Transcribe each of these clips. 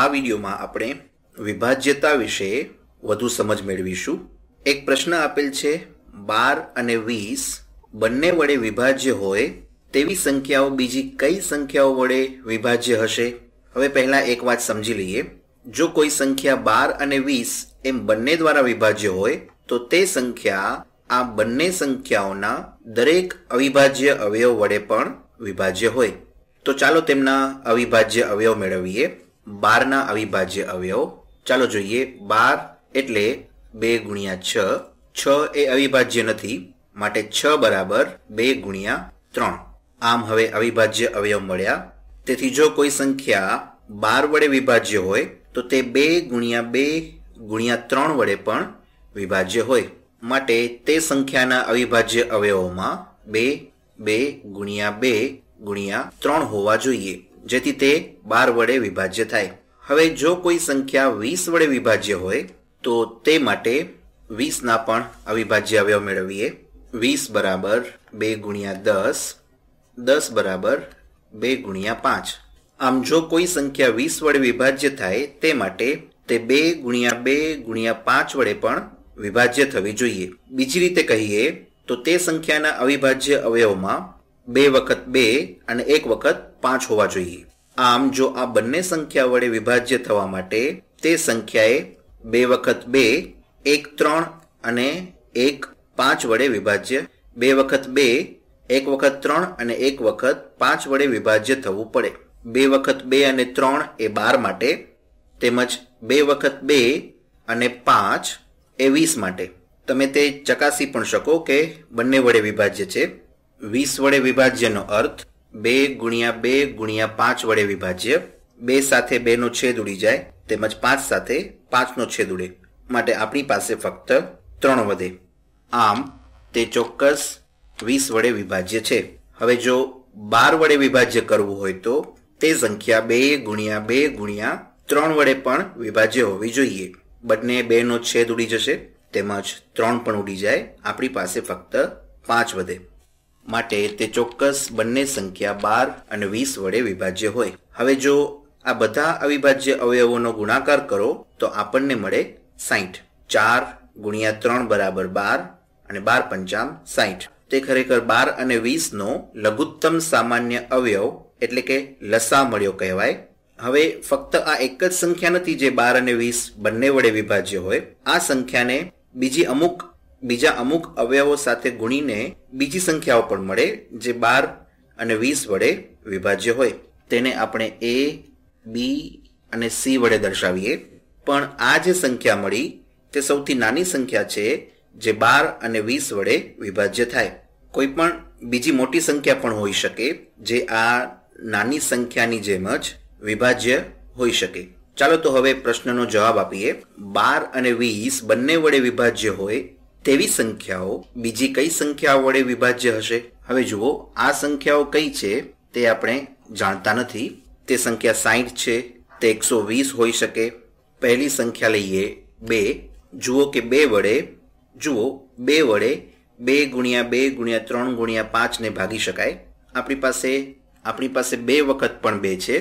આ વિડીયોમાં આપણે વિભાજ્યતા વિશે વધુ સમજ મેળવીશું એક પ્રશ્ન આપેલ છે બાર અને વીસ બંને વડે વિભાજ્ય હોય તેવી સંખ્યાઓ બીજી કઈ સંખ્યાઓ વડે વિભાજ્ય હશે હવે પહેલાં એક વાત સમજી લઈએ જો કોઈ સંખ્યા બાર અને વીસ એમ બંને દ્વારા વિભાજ્ય હોય તો તે સંખ્યા આ બંને સંખ્યાઓના દરેક અવિભાજ્ય અવયવ વડે પણ વિભાજ્ય હોય તો ચાલો તેમના અવિભાજ્ય અવયવ મેળવીએ બારના અવિભાજ્ય અવયવ ચાલો જોઈએ બાર એટલે બે ગુણ્યા છ છ એ અવિભાજ્ય નથી માટે છ બરાબર બે ગુણ્યા ત્રણ આમ હવે અવિભાજ્ય અવયવ મળ્યા તેથી જો કોઈ સંખ્યા બાર વડે વિભાજ્ય હોય તો તે બે ગુણ્યા બે ગુણ્યા ત્રણ વડે પણ વિભાજ્ય હોય માટે તે સંખ્યાના અવિભાજ્ય અવયવોમાં બે બે ગુણ્યા બે ગુણ્યા ત્રણ હોવા જોઈએ જેથી તે બાર વડે વિભાજ્ય થાય હવે જો કોઈ સંખ્યા વીસ વડે વિભાજ્ય હોય તો તે માટે વીસના પણ અવિભાજ્ય અવયવ મેળવીએ વીસ બરાબર બે ગુણ્યા દસ દસ બરાબર બે ગુણ્યા પાંચ આમ જો કોઈ સંખ્યા વીસ વડે વિભાજ્ય થાય તે માટે તે બે ગુણ્યા બે ગુણ્યા પાંચ વડે પણ વિભાજ્ય થવી જોઈએ બીજી રીતે કહીએ તો તે સંખ્યાના અવિભાજ્ય અવયવમાં બે વખત બે અને એક વખત પાંચ હોવા જોઈએ આમ જો આ બંને સંખ્યા વડે વિભાજ્ય થવા માટે તે સંખ્યાએ બે વખત બે એક ત્રણ અને એક પાંચ વડે વિભાજ્ય બે વખત બે એક વખત ત્રણ અને એક વખત પાંચ વડે વિભાજ્ય થવું પડે બે વખત બે અને ત્રણ એ બાર માટે તેમજ બે વખત બે અને પાંચ એ વીસ માટે તમે તે ચકાસી પણ શકો કે બંને વડે વિભાજ્ય છે વીસ વડે વિભાજ્યનો અર્થ બે ગુણ્યા બે ગુણ્યા પાંચ વડે વિભાજ્ય બે સાથે બેનો છેદ ઉડી જાય તેમજ પાંચ સાથે પાંચનો છેદ ઉડે માટે આપણી પાસે ફક્ત ત્રણ વધે આમ તે ચોક્કસ વીસ વડે વિભાજ્ય છે હવે જો બાર વડે વિભાજ્ય કરવું હોય તો તે સંખ્યા બે ગુણ્યા બે ગુણ્યા ત્રણ વડે પણ વિભાજ્ય હોવી જોઈએ બંને બેનો છેદ ઉડી જશે તેમજ ત્રણ પણ ઉડી જાય આપણી પાસે ફક્ત પાંચ વધે માટે તે ચોક્કસ બંને સંખ્યા બાર અને વીસ વડે વિભાજ્ય હોય હવે જો આ બધા અવિભાજ્ય અવયવોનો ગુણાકાર કરો તો આપણને મળે સાઠ ચાર ગુણ્યા ત્રણ બરાબર બાર અને બાર પંચામ સાઠ તે ખરેખર બાર અને વીસનો લઘુત્તમ સામાન્ય અવયવ એટલે કે લસા મળ્યો કહેવાય હવે ફક્ત આ એક જ સંખ્યા નથી જે બાર અને વીસ બંને વડે વિભાજ્ય હોય આ સંખ્યાને બીજી અમુક બીજા અમુક અવયવો સાથે ગુણીને બીજી સંખ્યાઓ પણ મળે જે બાર અને વીસ વડે વિભાજ્ય હોય તેને આપણે એ બી અને સી વડે દર્શાવીએ પણ આ જે સંખ્યા મળી તે સૌથી નાની સંખ્યા છે જે બાર અને વીસ વડે વિભાજ્ય થાય કોઈ પણ બીજી મોટી સંખ્યા પણ હોઈ શકે જે આ નાની સંખ્યાની જેમ જ વિભાજ્ય હોઈ શકે ચાલો તો હવે પ્રશ્નનો જવાબ આપીએ બાર અને વીસ બંને વડે વિભાજ્ય હોય તેવી સંખ્યાઓ બીજી કઈ સંખ્યાઓ વડે વિભાજ્ય હશે હવે જુઓ આ સંખ્યાઓ કઈ છે તે આપણે જાણતા નથી તે સંખ્યા સાહીઠ છે તે એકસો વીસ હોઈ શકે પહેલી સંખ્યા લઈએ બે જુઓ કે બે વડે જુઓ બે વડે બે ગુણ્યા બે ગુણ્યા ત્રણ ગુણ્યા પાંચને ભાગી શકાય આપણી પાસે આપણી પાસે બે વખત પણ બે છે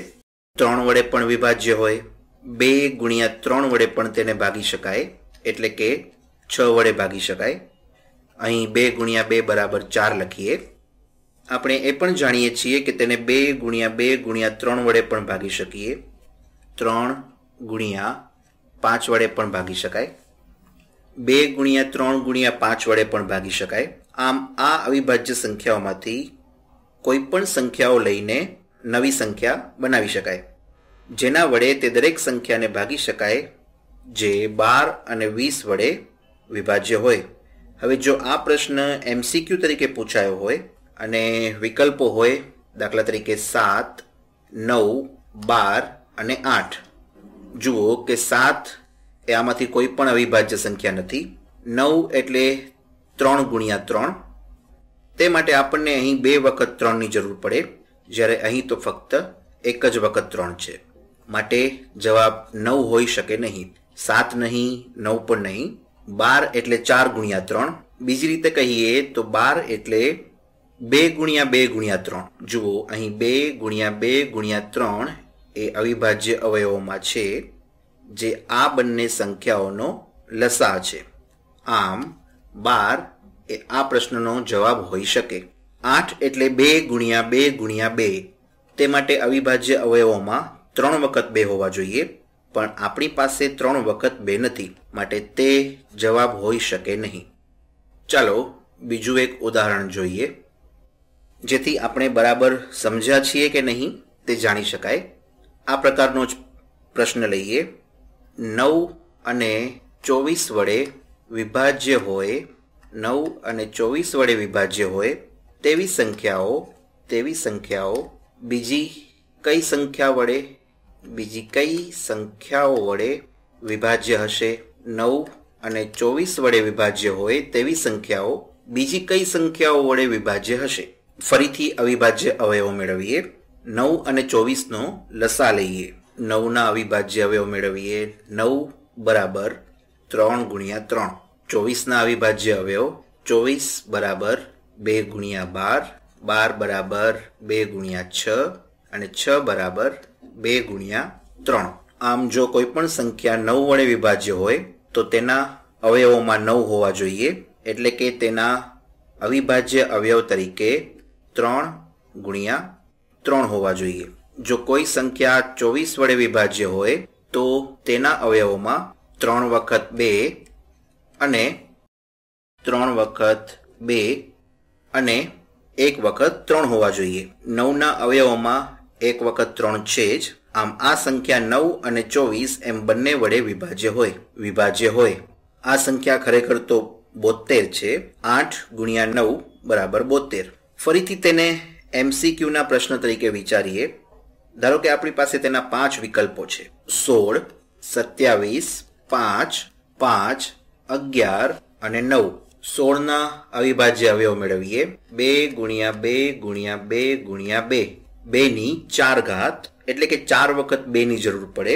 ત્રણ વડે પણ વિભાજ્ય હોય બે ગુણ્યા ત્રણ વડે પણ તેને ભાગી શકાય એટલે કે છ વડે ભાગી શકાય અહીં બે ગુણ્યા બે બરાબર ચાર લખીએ આપણે એ પણ જાણીએ છીએ કે તેને બે ગુણ્યા બે ગુણ્યા ત્રણ વડે પણ ભાગી શકીએ ત્રણ ગુણ્યા પાંચ વડે પણ ભાગી શકાય બે ગુણ્યા ત્રણ ગુણ્યા પાંચ વડે પણ ભાગી શકાય આમ આ અવિભાજ્ય સંખ્યાઓમાંથી કોઈ પણ સંખ્યાઓ લઈને નવી સંખ્યા બનાવી શકાય જેના વડે તે દરેક સંખ્યાને ભાગી શકાય જે બાર અને વીસ વડે વિભાજ્ય હોય હવે જો આ પ્રશ્ન એમસીક્યુ તરીકે પૂછાયો હોય અને વિકલ્પો હોય દાખલા તરીકે સાત નવ બાર અને આઠ જુઓ કે સાત એ આમાંથી કોઈ પણ અવિભાજ્ય સંખ્યા નથી નવ એટલે ત્રણ ગુણ્યા ત્રણ તે માટે આપણને અહીં બે વખત ત્રણની જરૂર પડે જ્યારે અહીં તો ફક્ત એક જ વખત ત્રણ છે માટે જવાબ નવ હોઈ શકે નહીં સાત નહીં નવ પણ નહીં બાર એટલે ચાર ગુણ્યા ત્રણ બીજી રીતે કહીએ તો બાર એટલે બે ગુણ્યા બે ગુણ્યા ત્રણ જુઓ અહીં બે ગુણ્યા બે ગુણ્યા ત્રણ એ અવિભાજ્ય અવયવોમાં છે જે આ બંને સંખ્યાઓનો લસા છે આમ બાર એ આ પ્રશ્નનો જવાબ હોઈ શકે આઠ એટલે બે ગુણ્યા બે ગુણ્યા બે તે માટે અવિભાજ્ય અવયવોમાં ત્રણ વખત બે હોવા જોઈએ પણ આપણી પાસે ત્રણ વખત બે નથી માટે તે જવાબ હોઈ શકે નહીં ચાલો બીજું એક ઉદાહરણ જોઈએ જેથી આપણે બરાબર સમજ્યા છીએ કે નહીં તે જાણી શકાય આ પ્રકારનો જ પ્રશ્ન લઈએ નવ અને ચોવીસ વડે વિભાજ્ય હોય નવ અને ચોવીસ વડે વિભાજ્ય હોય તેવી સંખ્યાઓ તેવી સંખ્યાઓ બીજી કઈ સંખ્યા વડે બીજી કઈ સંખ્યાઓ વડે વિભાજ્ય હશે નવ અને ચોવીસ વડે વિભાજ્ય હોય તેવી સંખ્યાઓ બીજી કઈ સંખ્યાઓ વડે વિભાજ્ય હશે ફરીથી અવિભાજ્ય અવયવો મેળવીએ નવ અને ચોવીસનો લસા લઈએ નવના અવિભાજ્ય અવયવ મેળવીએ નવ બરાબર ત્રણ ગુણ્યા ત્રણ ચોવીસના અવિભાજ્ય અવયવ ચોવીસ બરાબર બે ગુણ્યા બાર બાર બરાબર બે ગુણ્યા છ અને છ બરાબર બે ગુણ્યા ત્રણ આમ જો કોઈ પણ સંખ્યા નવ વડે વિભાજ્ય હોય તો તેના અવયવોમાં નવ હોવા જોઈએ એટલે કે તેના અવિભાજ્ય અવયવ તરીકે ત્રણ ગુણ્યા ત્રણ હોવા જોઈએ જો કોઈ સંખ્યા ચોવીસ વડે વિભાજ્ય હોય તો તેના અવયવોમાં ત્રણ વખત બે અને ત્રણ વખત બે અને એક વખત ત્રણ હોવા જોઈએ નવના અવયવોમાં એક વખત ત્રણ છે જ આમ આ સંખ્યા નવ અને ચોવીસ એમ બંને વડે વિભાજ્ય હોય વિભાજ્ય હોય આ સંખ્યા ખરેખર તો બોતેર છે આઠ ગુણ્યા નવ બરાબર બોતેર ફરીથી તેને એમસીક્યુના પ્રશ્ન તરીકે વિચારીએ ધારો કે આપણી પાસે તેના પાંચ વિકલ્પો છે સોળ સત્યાવીસ પાંચ પાંચ અગિયાર અને નવ સોળના અવિભાજ્ય અવયવ મેળવીએ બે ગુણ્યા બે ગુણ્યા બે ગુણ્યા બે બેની ચાર ઘાત એટલે કે ચાર વખત બેની જરૂર પડે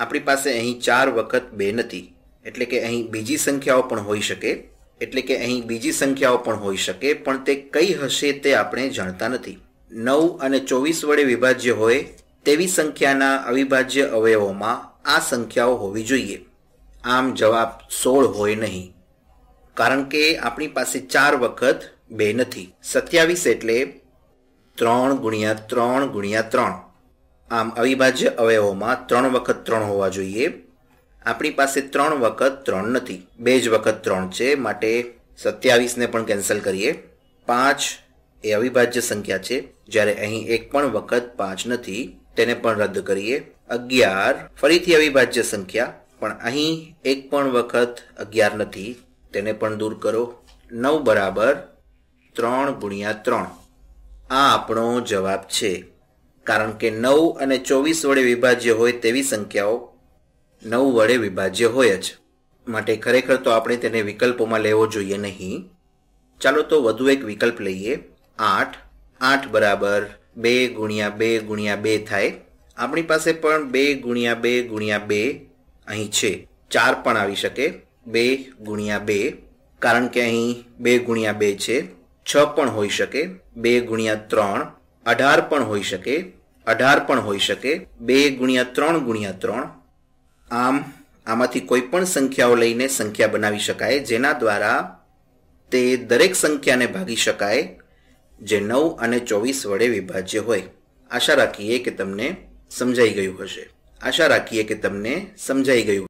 આપણી પાસે અહીં ચાર વખત બે નથી એટલે કે અહીં બીજી સંખ્યાઓ પણ હોઈ શકે એટલે કે અહીં બીજી સંખ્યાઓ પણ હોઈ શકે પણ તે કઈ હશે તે આપણે જાણતા નથી નવ અને ચોવીસ વડે વિભાજ્ય હોય તેવી સંખ્યાના અવિભાજ્ય અવયવોમાં આ સંખ્યાઓ હોવી જોઈએ આમ જવાબ સોળ હોય નહીં કારણ કે આપણી પાસે ચાર વખત બે નથી સત્યાવીસ એટલે ત્રણ ગુણ્યા ત્રણ ગુણ્યા ત્રણ આમ અવિભાજ્ય અવયવોમાં ત્રણ વખત ત્રણ હોવા જોઈએ આપણી પાસે ત્રણ વખત ત્રણ નથી બે જ વખત ત્રણ છે માટે સત્યાવીસને પણ કેન્સલ કરીએ પાંચ એ અવિભાજ્ય સંખ્યા છે જ્યારે અહીં એક પણ વખત પાંચ નથી તેને પણ રદ કરીએ અગિયાર ફરીથી અવિભાજ્ય સંખ્યા પણ અહીં એક પણ વખત અગિયાર નથી તેને પણ દૂર કરો નવ બરાબર ત્રણ ગુણ્યા ત્રણ આ આપણો જવાબ છે કારણ કે નવ અને ચોવીસ વડે વિભાજ્ય હોય તેવી સંખ્યાઓ નવ વડે વિભાજ્ય હોય જ માટે ખરેખર તો આપણે તેને વિકલ્પોમાં લેવો જોઈએ નહીં ચાલો તો વધુ એક વિકલ્પ લઈએ આઠ આઠ બરાબર બે ગુણ્યા બે ગુણ્યા બે થાય આપણી પાસે પણ બે ગુણ્યા બે ગુણ્યા બે અહીં છે ચાર પણ આવી શકે બે ગુણ્યા બે કારણ કે અહીં બે ગુણ્યા બે છે છ પણ હોઈ શકે બે ગુણ્યા ત્રણ અઢાર પણ હોઈ શકે અઢાર પણ હોઈ શકે બે ગુણ્યા ત્રણ ગુણ્યા ત્રણ આમ આમાંથી કોઈ પણ સંખ્યાઓ લઈને સંખ્યા બનાવી શકાય જેના દ્વારા તે દરેક સંખ્યાને ભાગી શકાય જે નવ અને ચોવીસ વડે વિભાજ્ય હોય આશા રાખીએ કે તમને સમજાઈ ગયું હશે આશા રાખીએ કે તમને સમજાઈ ગયું